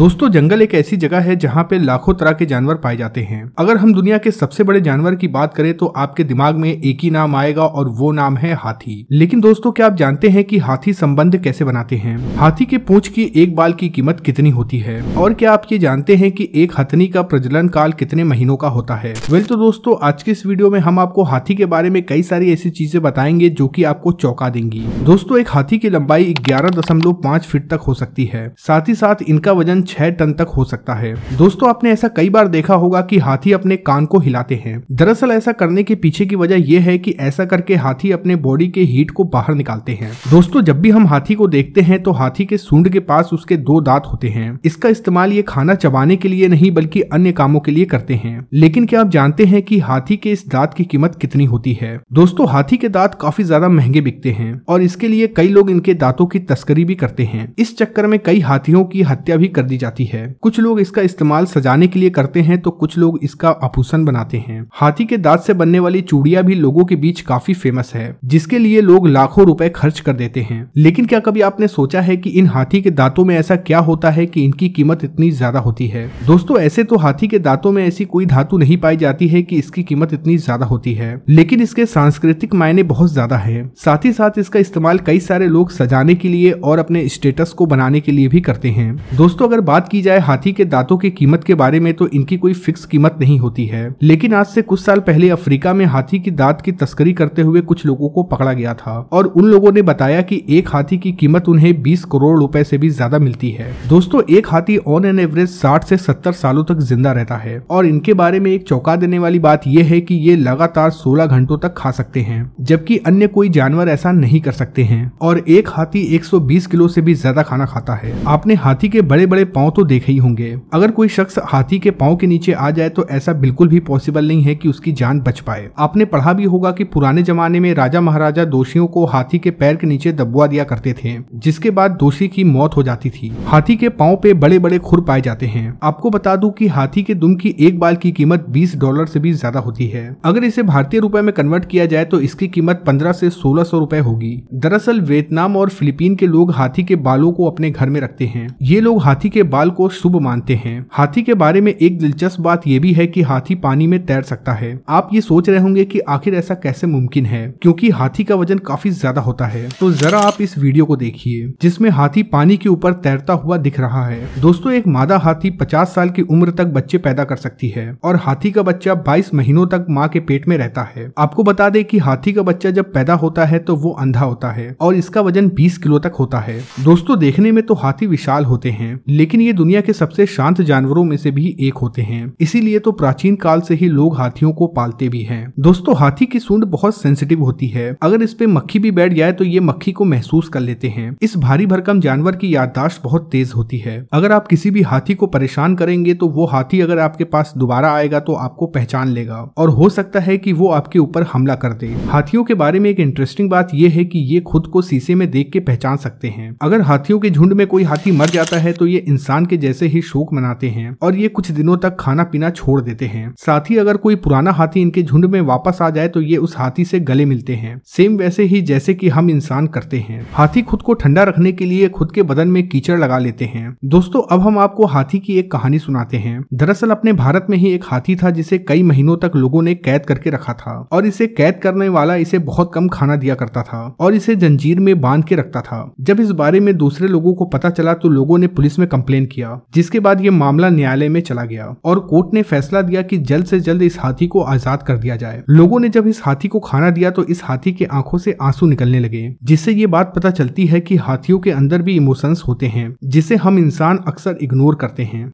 दोस्तों जंगल एक ऐसी जगह है जहाँ पे लाखों तरह के जानवर पाए जाते हैं अगर हम दुनिया के सबसे बड़े जानवर की बात करें तो आपके दिमाग में एक ही नाम आएगा और वो नाम है हाथी लेकिन दोस्तों क्या आप जानते हैं कि हाथी संबंध कैसे बनाते हैं हाथी के पूंछ की एक बाल की कीमत कितनी होती है और क्या आप ये जानते हैं की एक हथनी का प्रजलन काल कितने महीनों का होता है वेल तो दोस्तों आज के इस वीडियो में हम आपको हाथी के बारे में कई सारी ऐसी चीजें बताएंगे जो की आपको चौका देंगी दोस्तों एक हाथी की लंबाई ग्यारह फीट तक हो सकती है साथ ही साथ इनका वजन छह टन तक हो सकता है दोस्तों आपने ऐसा कई बार देखा होगा कि हाथी अपने कान को हिलाते हैं दरअसल ऐसा करने के पीछे की वजह यह है कि ऐसा करके हाथी अपने बॉडी के हीट को बाहर निकालते हैं दोस्तों जब भी हम हाथी को देखते हैं तो हाथी के सूंड के पास उसके दो दांत होते हैं इसका इस्तेमाल ये खाना चबाने के लिए नहीं बल्कि अन्य कामों के लिए करते हैं लेकिन क्या आप जानते हैं कि हाथी के इस दांत की कीमत कितनी होती है दोस्तों हाथी के दांत काफी ज्यादा महंगे बिकते हैं और इसके लिए कई लोग इनके दाँतों की तस्करी भी करते हैं इस चक्कर में कई हाथियों की हत्या भी कर दी जाती है कुछ लोग इसका इस्तेमाल सजाने के लिए करते हैं तो कुछ लोग इसका आभूषण बनाते हैं हाथी के दांत से बनने वाली चूड़िया भी लोगों के बीच काफी फेमस है जिसके लिए लोग लाखों रुपए खर्च कर देते हैं लेकिन क्या कभी आपने सोचा है की इन हाथी के दांतों में ऐसा क्या होता है की इनकी कीमत इतनी ज्यादा होती है दोस्तों ऐसे तो हाथी के दांतों में ऐसी कोई धातु नहीं पाई जाती है की इसकी कीमत इतनी ज्यादा होती है लेकिन इसके सांस्कृतिक मायने बहुत ज्यादा है साथ ही साथ इसका इस्तेमाल कई सारे लोग सजाने के लिए और अपने स्टेटस को बनाने के लिए भी करते हैं दोस्तों अगर बात की जाए हाथी के दांतों की कीमत के बारे में तो इनकी कोई फिक्स कीमत नहीं होती है लेकिन आज से कुछ साल पहले अफ्रीका में हाथी की दांत की तस्करी करते हुए कुछ लोगों को पकड़ा गया था और उन लोगों ने बताया कि एक हाथी की कीमत उन्हें 20 करोड़ रुपए से भी ज्यादा मिलती है दोस्तों एक हाथी ऑन एन एवरेज 60 से 70 सालों तक जिंदा रहता है और इनके बारे में एक चौंका देने वाली बात यह है कि ये लगातार 16 घंटों तक खा सकते हैं जबकि अन्य कोई जानवर ऐसा नहीं कर सकते हैं और एक हाथी 120 किलो से भी ज्यादा खाना खाता है आपने हाथी के बड़े बड़े पाँव तो देखे ही होंगे अगर कोई शख्स हाथी के पाँव के नीचे आ जाए तो ऐसा बिल्कुल भी पॉसिबल नहीं है कि उसकी जान बच पाए आपने पढ़ा भी होगा कि पुराने जमाने में राजा महाराजा दोषियों को हाथी के पैर के नीचे दबुआ दिया करते थे जिसके बाद दोषी की मौत हो जाती थी हाथी के पाँव पे बड़े बड़े खुर पाए जाते हैं आपको बता दूं कि हाथी के दुम की एक बाल की कीमत 20 डॉलर से भी ज्यादा होती है अगर इसे भारतीय रुपए में कन्वर्ट किया जाए तो इसकी कीमत 15 से 1600 रूपए होगी दरअसल वियतनाम और फिलीपीन के लोग हाथी के बालों को अपने घर में रखते हैं ये लोग हाथी के के बाल को शुभ मानते हैं हाथी के बारे में एक दिलचस्प बात यह भी है कि हाथी पानी में तैर सकता है आप ये सोच रहे होंगे कि आखिर ऐसा कैसे मुमकिन है क्योंकि हाथी का वजन काफी ज्यादा होता है तो जरा आप इस वीडियो को देखिए जिसमें हाथी पानी के ऊपर तैरता हुआ दिख रहा है दोस्तों एक मादा हाथी पचास साल की उम्र तक बच्चे पैदा कर सकती है और हाथी का बच्चा बाईस महीनों तक माँ के पेट में रहता है आपको बता दें कि हाथी का बच्चा जब पैदा होता है तो वो अंधा होता है और इसका वजन बीस किलो तक होता है दोस्तों देखने में तो हाथी विशाल होते हैं लेकिन लेकिन ये दुनिया के सबसे शांत जानवरों में से भी एक होते हैं इसीलिए तो प्राचीन काल से ही लोग हाथियों को पालते भी हैं दोस्तों हाथी की सूंड बहुत सेंसिटिव होती है अगर इस पे मक्खी भी बैठ जाए तो ये मक्खी को महसूस कर लेते हैं इस भारी भरकम जानवर की याददाश्त बहुत तेज होती है अगर आप किसी भी हाथी को परेशान करेंगे तो वो हाथी अगर आपके पास दोबारा आएगा तो आपको पहचान लेगा और हो सकता है कि वो आपके ऊपर हमला कर दे हाथियों के बारे में एक इंटरेस्टिंग बात यह है कि ये खुद को शीशे में देख के पहचान सकते हैं अगर हाथियों के झुंड में कोई हाथी मर जाता है तो ये इंसान के जैसे ही शोक मनाते हैं और ये कुछ दिनों तक खाना पीना छोड़ देते हैं साथ ही अगर कोई पुराना हाथी इनके झुंड में वापस आ जाए तो ये उस हाथी से गले मिलते हैं सेम वैसे ही जैसे की हम इंसान करते हैं हाथी खुद को ठंडा रखने के लिए खुद के बदन में कीचड़ लगा लेते हैं दोस्तों अब हम आपको हाथी की एक कहानी सुनाते हैं दरअसल अपने भारत में ही एक हाथी था जिसे कई महीनों तक लोगों ने कैद करके रखा था और इसे कैद करने वाला इसे बहुत कम खाना दिया करता था और इसे जंजीर में बांध के रखता था जब इस बारे में दूसरे लोगों को पता चला तो लोगों ने पुलिस में कंप्लेन कंप्लेन किया जिसके बाद ये मामला न्यायालय में चला गया और कोर्ट ने फैसला दिया कि जल्द से जल्द इस हाथी को आजाद कर दिया जाए लोगों ने जब इस हाथी को खाना दिया तो इस हाथी के आंखों से आंसू निकलने लगे जिससे ये बात पता चलती है कि हाथियों के अंदर भी इमोशंस होते हैं जिसे हम इंसान अक्सर इग्नोर करते हैं